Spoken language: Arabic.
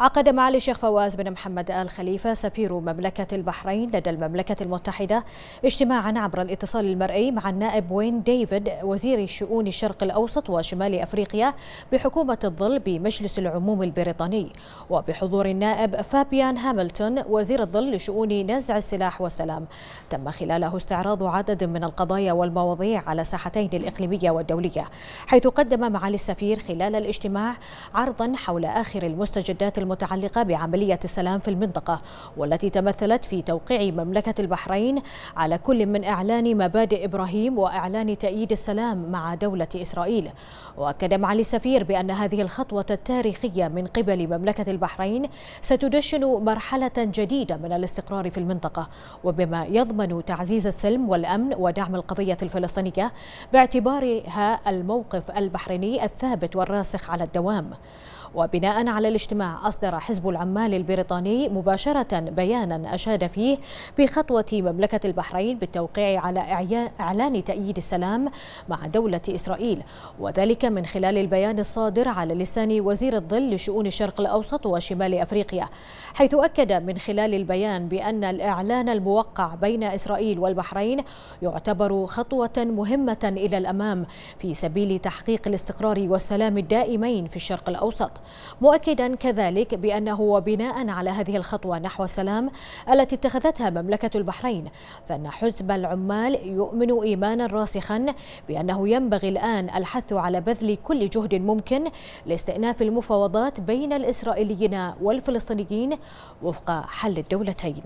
عقد معالي الشيخ فواز بن محمد آل خليفة سفير مملكة البحرين لدى المملكة المتحدة اجتماعا عبر الاتصال المرئي مع النائب وين ديفيد وزير شؤون الشرق الأوسط وشمال أفريقيا بحكومة الظل بمجلس العموم البريطاني وبحضور النائب فابيان هاملتون وزير الظل لشؤون نزع السلاح والسلام تم خلاله استعراض عدد من القضايا والمواضيع على الساحتين الإقليمية والدولية حيث قدم معالي السفير خلال الاجتماع عرضا حول آخر المستجدات الم المتعلقة بعملية السلام في المنطقة والتي تمثلت في توقيع مملكة البحرين على كل من إعلان مبادئ إبراهيم وإعلان تأييد السلام مع دولة إسرائيل وأكد معالي السفير بأن هذه الخطوة التاريخية من قبل مملكة البحرين ستدشن مرحلة جديدة من الاستقرار في المنطقة وبما يضمن تعزيز السلم والأمن ودعم القضية الفلسطينية باعتبارها الموقف البحريني الثابت والراسخ على الدوام وبناء على الاجتماع أصدر حزب العمال البريطاني مباشرة بيانا أشاد فيه بخطوة مملكة البحرين بالتوقيع على إعلان تأييد السلام مع دولة إسرائيل وذلك من خلال البيان الصادر على لسان وزير الظل لشؤون الشرق الأوسط وشمال أفريقيا حيث أكد من خلال البيان بأن الإعلان الموقع بين إسرائيل والبحرين يعتبر خطوة مهمة إلى الأمام في سبيل تحقيق الاستقرار والسلام الدائمين في الشرق الأوسط مؤكدا كذلك بأنه بناء على هذه الخطوة نحو السلام التي اتخذتها مملكة البحرين فإن حزب العمال يؤمن إيمانا راسخا بأنه ينبغي الآن الحث على بذل كل جهد ممكن لاستئناف المفاوضات بين الإسرائيليين والفلسطينيين وفق حل الدولتين